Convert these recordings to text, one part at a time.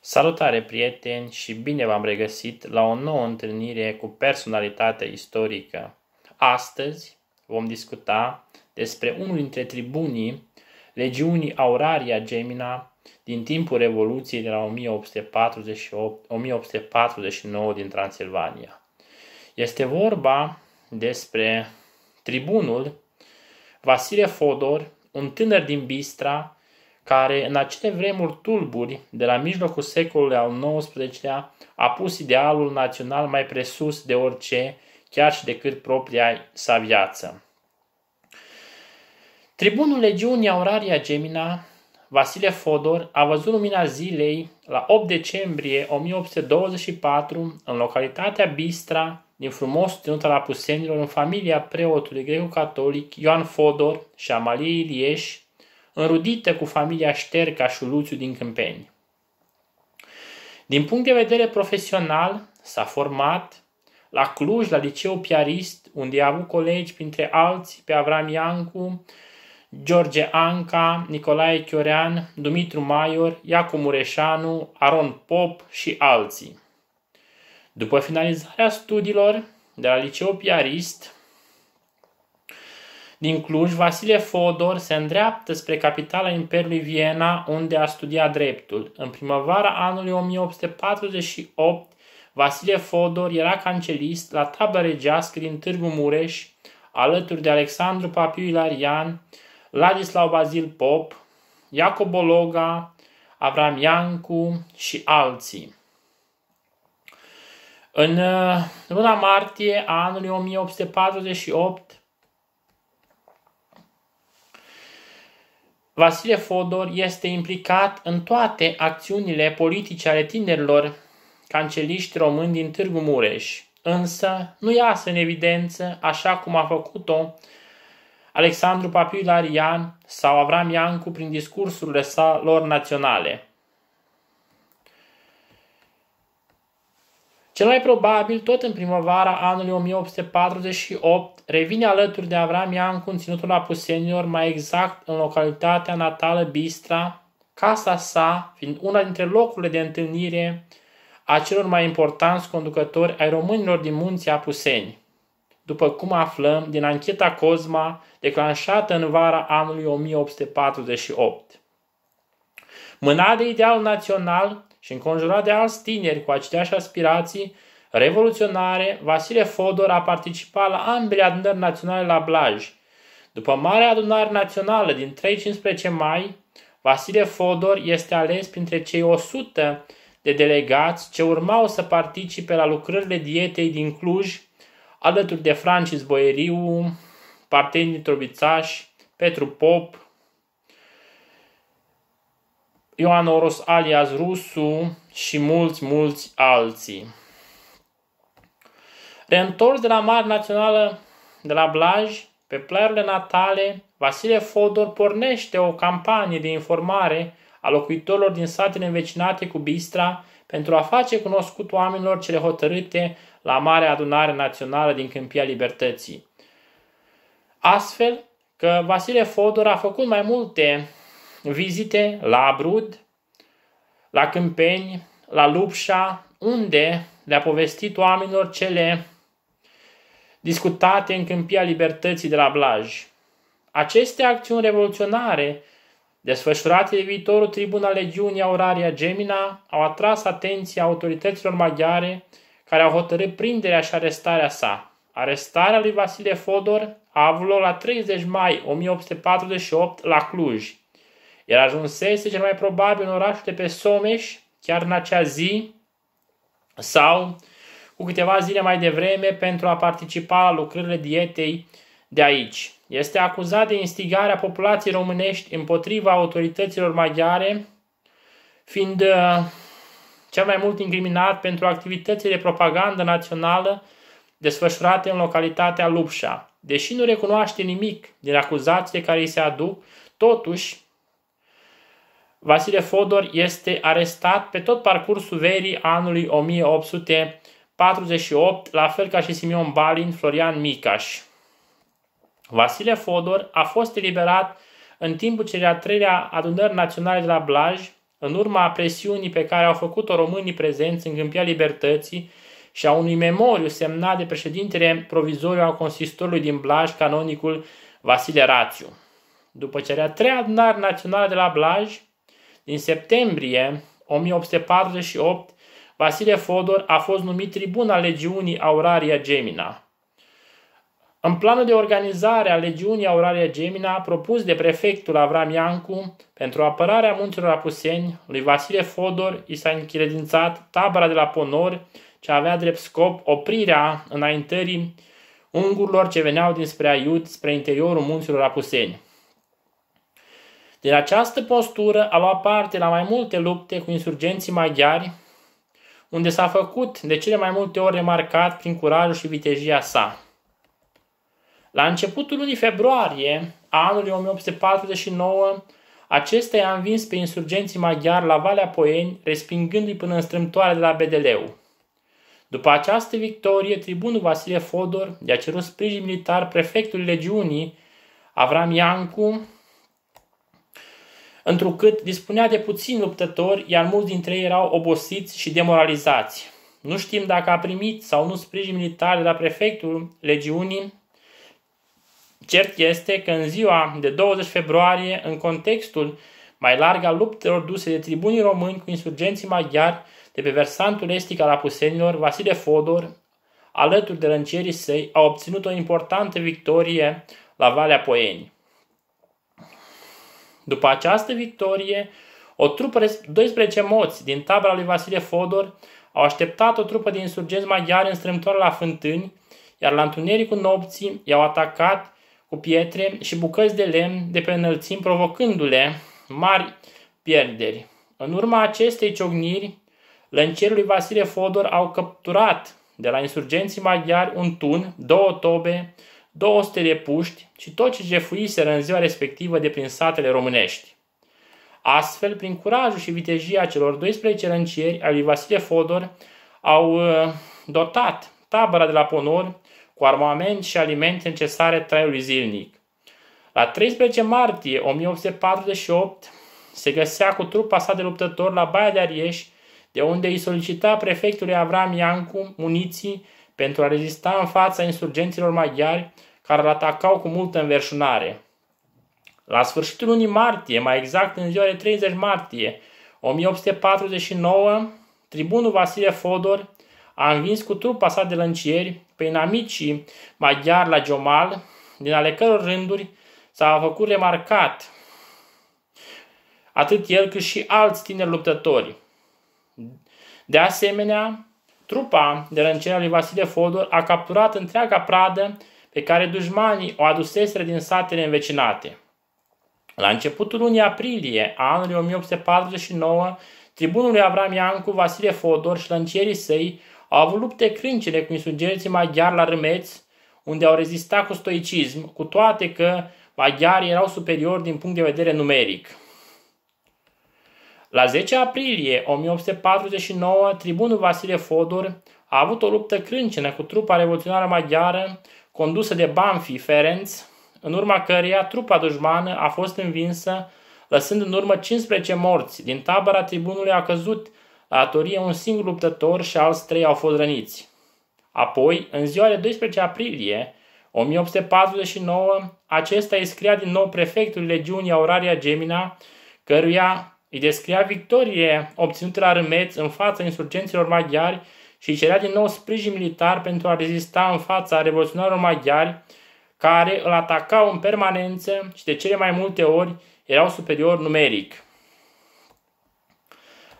Salutare, prieteni, și bine v-am regăsit la o nouă întâlnire cu personalitate istorică. Astăzi vom discuta despre unul dintre tribunii legiunii Auraria Gemina din timpul Revoluției de la 1848-1849 din Transilvania. Este vorba despre tribunul Vasile Fodor, un tânăr din Bistra, care în acele vremuri tulburi, de la mijlocul secolului al XIX-lea, a pus idealul național mai presus de orice, chiar și decât propria sa viață. Tribunul legiunii Auraria Gemina, Vasile Fodor, a văzut lumina zilei la 8 decembrie 1824 în localitatea Bistra, din frumos ținut al apusenilor în familia preotului greco-catolic Ioan Fodor și a Mariei Ilieș, înrudită cu familia Șterca și Luțiu din Câmpeni. Din punct de vedere profesional, s-a format la Cluj, la liceu piarist, unde a avut colegi printre alții pe Avram Iancu, George Anca, Nicolae Chiorean, Dumitru Maior, Iacu Mureșanu, Aron Pop și alții. După finalizarea studiilor de la liceu piarist, din Cluj, Vasile Fodor se îndreaptă spre capitala Imperiului Viena, unde a studiat dreptul. În primăvara anului 1848, Vasile Fodor era cancelist la tabla regească din Târgu Mureș, alături de Alexandru Papiu Ilarian, Ladislau Bazil Pop, Iacob Bologa, Avram Iancu și alții. În uh, luna martie a anului 1848, Vasile Fodor este implicat în toate acțiunile politice ale tinerilor canceliști români din Târgu Mureș, însă nu iasă în evidență așa cum a făcut-o Alexandru Papiu Larian sau Avram Iancu prin discursurile sa lor naționale – Cel mai probabil, tot în primăvara anului 1848, revine alături de Avram Iancu în ținutul apusenilor, mai exact în localitatea natală Bistra, casa sa fiind una dintre locurile de întâlnire a celor mai importanți conducători ai românilor din munții Apuseni, după cum aflăm din ancheta Cosma declanșată în vara anului 1848. Mâna de ideal național și înconjurat de alți tineri cu aceleași aspirații revoluționare, Vasile Fodor a participat la ambele adunări naționale la Blaj. După Marea Adunare Națională din 3-15 mai, Vasile Fodor este ales printre cei 100 de delegați ce urmau să participe la lucrările dietei din Cluj, alături de Francis Boeriu, Parteni Trobițaș, Petru Pop, Ioan Oros alias Rusu și mulți, mulți alții. Reîntors de la Mare Națională de la Blaj, pe plaiurile natale, Vasile Fodor pornește o campanie de informare a locuitorilor din satele învecinate cu Bistra pentru a face cunoscut oamenilor cele hotărâte la Marea Adunare Națională din Câmpia Libertății. Astfel că Vasile Fodor a făcut mai multe vizite la Abrud, la Câmpeni, la Lupșa, unde le-a povestit oamenilor cele discutate în câmpia libertății de la Blaj. Aceste acțiuni revoluționare, desfășurate de viitorul Tribunal legiunii Auraria Gemina, au atras atenția autorităților maghiare care au hotărât prinderea și arestarea sa. Arestarea lui Vasile Fodor a avut loc la 30 mai 1848 la Cluj. El ajunsese cel mai probabil în orașul de pe Someș, chiar în acea zi, sau cu câteva zile mai devreme pentru a participa la lucrările dietei de aici. Este acuzat de instigarea populației românești împotriva autorităților maghiare, fiind uh, cel mai mult incriminat pentru activitățile de propagandă națională desfășurate în localitatea Lupșa. Deși nu recunoaște nimic din acuzațiile care îi se aduc, totuși Vasile Fodor este arestat pe tot parcursul verii anului 1848, la fel ca și Simeon Balin, Florian Micaș. Vasile Fodor a fost eliberat în timpul celei a treilea adunări naționale de la Blaj, în urma presiunii pe care au făcut-o românii prezenți în Câmpia Libertății și a unui memoriu semnat de președintele provizoriu al consistorului din Blaj, canonicul Vasile Rațiu. După cerea treia adunare națională de la Blaj, în septembrie 1848, Vasile Fodor a fost numit tribun al legiunii Auraria Gemina. În planul de organizare a legiunii Auraria Gemina propus de prefectul Avram Iancu pentru apărarea munților Apuseni, lui Vasile Fodor i s-a încredințat tabăra de la Ponor, ce avea drept scop oprirea înaintării ungurilor ce veneau dinspre Aiut spre interiorul munților Apuseni. Din această postură a luat parte la mai multe lupte cu insurgenții maghiari, unde s-a făcut de cele mai multe ori remarcat prin curajul și vitejia sa. La începutul lunii februarie a anului 1849, acesta i-a învins pe insurgenții maghiari la Valea Poieni, respingându-i până în strâmtoare de la Bedeleu. După această victorie, tribunul Vasile Fodor i-a cerut sprijin militar prefectului legiunii, Avram Iancu, întrucât dispunea de puțini luptători, iar mulți dintre ei erau obosiți și demoralizați. Nu știm dacă a primit sau nu sprijin militar de la prefectul legiunii. Cert este că în ziua de 20 februarie, în contextul mai larg al luptelor duse de tribunii români cu insurgenții maghiari de pe versantul estic al apusenilor, Vasile Fodor, alături de răncierii săi, a obținut o importantă victorie la Valea Poieni. După această victorie, o trupă de 12 moți din tabra lui Vasile Fodor au așteptat o trupă de insurgenți maghiari în strâmtoare la fântâni, iar la întunericul nopții i-au atacat cu pietre și bucăți de lemn de pe înălțim, provocându-le mari pierderi. În urma acestei ciogniri, lăncerii lui Vasile Fodor au capturat de la insurgenții maghiari un tun, două tobe, 200 de puști și tot ce jefuiseră în ziua respectivă de prin satele românești. Astfel, prin curajul și vitejia celor 12 rănciieri al lui Vasile Fodor, au uh, dotat tabăra de la Ponor cu armament și alimente necesare traiului zilnic. La 13 martie 1848 se găsea cu trupa sa de luptător la Baia de Arieș, de unde îi solicita prefectului Avram Iancu muniții pentru a rezista în fața insurgenților maghiari care îl atacau cu multă înverșunare. La sfârșitul lunii martie, mai exact în ziua de 30 martie 1849, tribunul Vasile Fodor a învins cu trupa sa de lăncieri pe inamicii maghiari la Giomal, din ale căror rânduri s-a făcut remarcat atât el cât și alți tineri luptători. De asemenea, trupa de lăncieri a lui Vasile Fodor a capturat întreaga pradă pe care dușmanii o aduseseră din satele învecinate. La începutul lunii aprilie a anului 1849, tribunul lui Avram Iancu, Vasile Fodor și lăncierii săi au avut lupte crâncene cu insurgenții maghiari la Râmeți, unde au rezistat cu stoicism, cu toate că maghiarii erau superiori din punct de vedere numeric. La 10 aprilie 1849, tribunul Vasile Fodor a avut o luptă crâncenă cu trupa revoluționară maghiară, condusă de Banfi Ferenc, în urma căreia trupa dușmană a fost învinsă, lăsând în urmă 15 morți. Din tabăra tribunului a căzut la atorie un singur luptător și alți trei au fost răniți. Apoi, în ziua de 12 aprilie 1849, acesta îi scria din nou prefectul legiunii Auraria Gemina, căruia îi descria victorie obținută la Râmeț în fața insurgenților maghiari și cerea din nou sprijin militar pentru a rezista în fața revoluționarilor maghiari, care îl atacau în permanență și de cele mai multe ori erau superior numeric.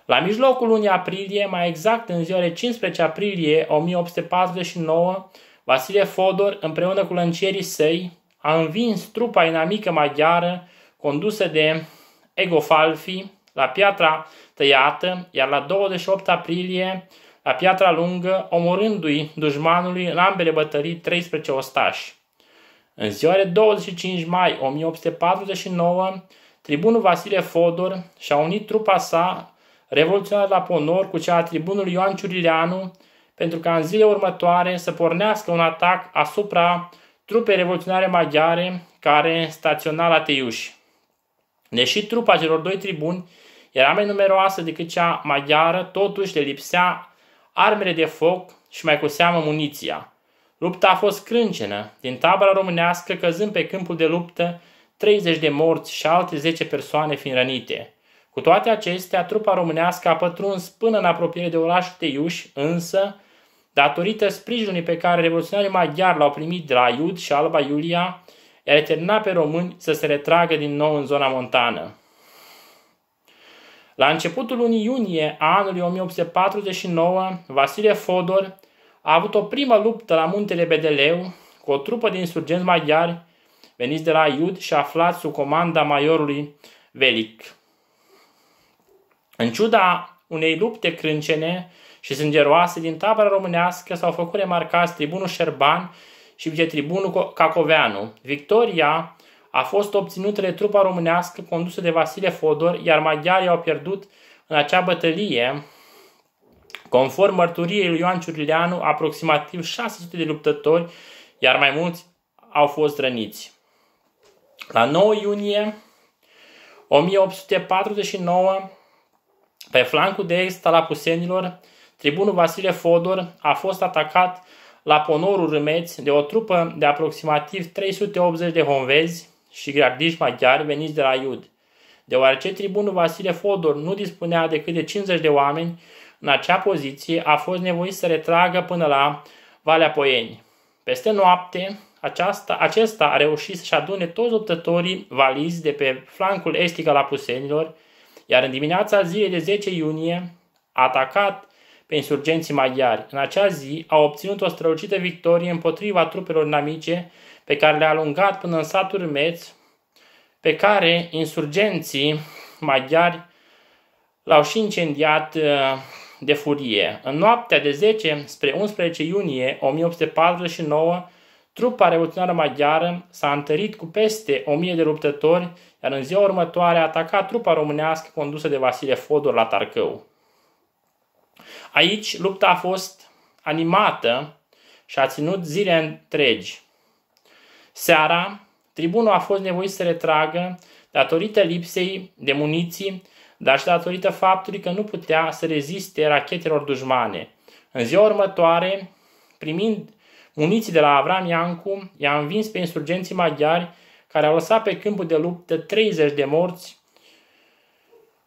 La mijlocul lunii aprilie, mai exact în ziua de 15 aprilie 1849, Vasile Fodor, împreună cu lăncierii săi, a învins trupa inamică maghiară condusă de Egofalfi la Piatra Tăiată, iar la 28 aprilie la Piatra Lungă, omorându-i dușmanului în ambele bătării 13 ostași. În ziua de 25 mai 1849, tribunul Vasile Fodor și-a unit trupa sa revoluționară la Ponor cu cea a tribunului Ioan Ciurileanu pentru ca în zile următoare să pornească un atac asupra trupei revoluționare maghiare care staționa la Teiuș. Deși trupa celor doi tribuni era mai numeroasă decât cea maghiară, totuși le lipsea armele de foc și mai cu seamă muniția. Lupta a fost crâncenă, din tabăra românească căzând pe câmpul de luptă 30 de morți și alte 10 persoane fiind rănite. Cu toate acestea, trupa românească a pătruns până în apropiere de orașul Teiuș, însă, datorită sprijinului pe care revoluționarii maghiari l-au primit de la Iud și Alba Iulia, i-a pe români să se retragă din nou în zona montană. La începutul lunii iunie a anului 1849, Vasile Fodor a avut o primă luptă la muntele Bedeleu cu o trupă de insurgenți maghiari veniți de la Iud și aflați sub comanda maiorului Velic. În ciuda unei lupte crâncene și sângeroase din tabăra românească s-au făcut remarcați tribunul Șerban și vicetribunul Cacoveanu. Victoria a fost obținută de trupa românească condusă de Vasile Fodor, iar maghiarii au pierdut în acea bătălie, conform mărturiei lui Ioan Ciurleanu, aproximativ 600 de luptători, iar mai mulți au fost răniți. La 9 iunie 1849, pe flancul de est al apusenilor, tribunul Vasile Fodor a fost atacat la ponorul Râmeți de o trupă de aproximativ 380 de honvezi, și gardiști maghiari veniți de la Iud. Deoarece tribunul Vasile Fodor nu dispunea decât de 50 de oameni, în acea poziție a fost nevoit să retragă până la Valea Poieni. Peste noapte, aceasta, acesta a reușit să-și adune toți luptătorii valizi de pe flancul estic al apusenilor, iar în dimineața zilei de 10 iunie a atacat pe insurgenții maghiari. În acea zi a obținut o strălucită victorie împotriva trupelor namice pe care le-a alungat până în satul Meț, pe care insurgenții maghiari l-au și incendiat uh, de furie. În noaptea de 10 spre 11 iunie 1849, trupa revoluționară maghiară s-a întărit cu peste 1000 de luptători, iar în ziua următoare a atacat trupa românească condusă de Vasile Fodor la Tarcău. Aici lupta a fost animată și a ținut zile întregi. Seara, tribunul a fost nevoit să retragă datorită lipsei de muniții, dar și datorită faptului că nu putea să reziste rachetelor dușmane. În ziua următoare, primind muniții de la Avram Iancu, i-a învins pe insurgenții maghiari, care au lăsat pe câmpul de luptă 30 de morți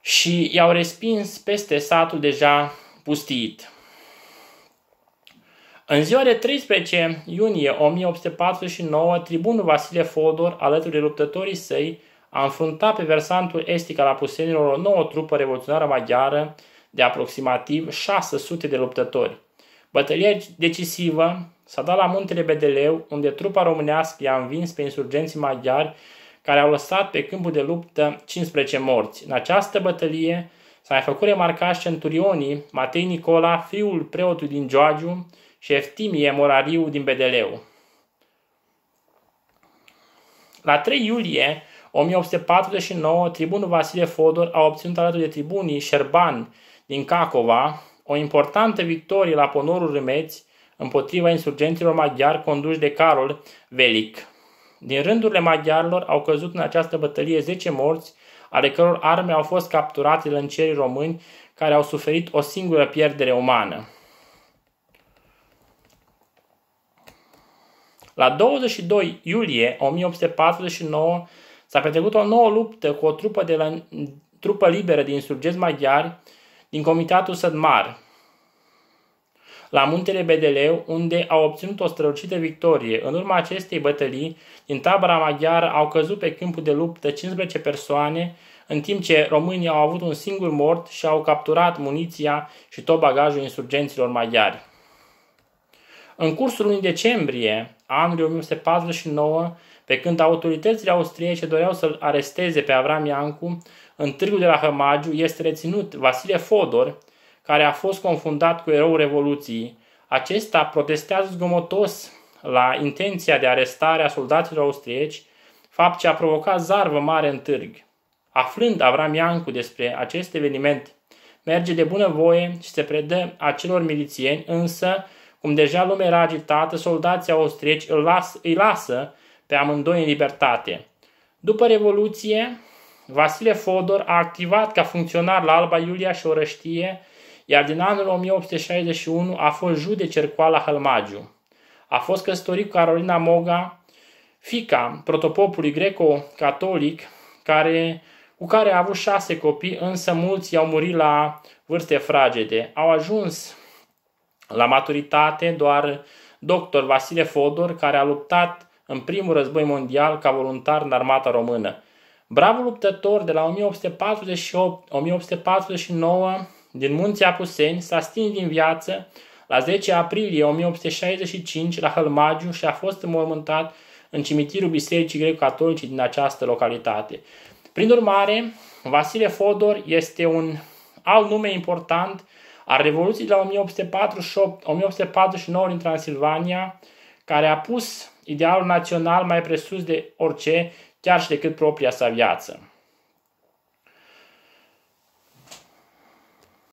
și i-au respins peste satul deja pustit. În ziua de 13 iunie 1849, tribunul Vasile Fodor, alături de luptătorii săi, a înfruntat pe versantul estic al apusenilor o nouă trupă revoluționară maghiară de aproximativ 600 de luptători. Bătălia decisivă s-a dat la muntele Bedeleu, unde trupa românească i-a învins pe insurgenții maghiari care au lăsat pe câmpul de luptă 15 morți. În această bătălie s-a mai făcut remarcați centurionii Matei Nicola, fiul preotului din Gioagiu, și Eftimie Morariu din Bedeleu. La 3 iulie 1849, tribunul Vasile Fodor a obținut alături de tribunii Șerban din Cacova o importantă victorie la ponorul Râmeți împotriva insurgenților maghiari conduși de Carol Velic. Din rândurile maghiarilor au căzut în această bătălie 10 morți, ale căror arme au fost capturate lăncerii români care au suferit o singură pierdere umană. La 22 iulie 1849 s-a petrecut o nouă luptă cu o trupă, de la, trupă liberă din surgeți maghiari din comitatul Sădmar, la muntele Bedeleu, unde au obținut o strălucită victorie. În urma acestei bătălii, din tabăra maghiară au căzut pe câmpul de luptă 15 persoane, în timp ce românii au avut un singur mort și au capturat muniția și tot bagajul insurgenților maghiari. În cursul lunii decembrie, anului 1949, pe când autoritățile austriece doreau să-l aresteze pe Avram Iancu, în târgul de la Hămagiu este reținut Vasile Fodor, care a fost confundat cu eroul Revoluției. Acesta protestează zgomotos la intenția de arestare a soldaților austrieci, fapt ce a provocat zarvă mare în târg. Aflând Avram Iancu despre acest eveniment, merge de bunăvoie și se predă acelor milițieni, însă cum deja lumea era agitată, soldații austrieci îl las, îi lasă pe amândoi în libertate. După Revoluție, Vasile Fodor a activat ca funcționar la Alba Iulia și Orăștie, iar din anul 1861 a fost judecer la Hălmagiu. A fost căsătorit cu Carolina Moga, fica protopopului greco-catolic, care, cu care a avut șase copii, însă mulți i-au murit la vârste fragede. Au ajuns la maturitate, doar dr. Vasile Fodor, care a luptat în primul război mondial ca voluntar în armata română. Bravul luptător de la 1848-1849 din Munții Apuseni s-a stins din viață la 10 aprilie 1865 la Hălmagiu și a fost înmormântat în cimitirul Bisericii Greco-Catolice din această localitate. Prin urmare, Vasile Fodor este un alt nume important a Revoluției de la 1848, 1849 în Transilvania, care a pus idealul național mai presus de orice, chiar și decât propria sa viață.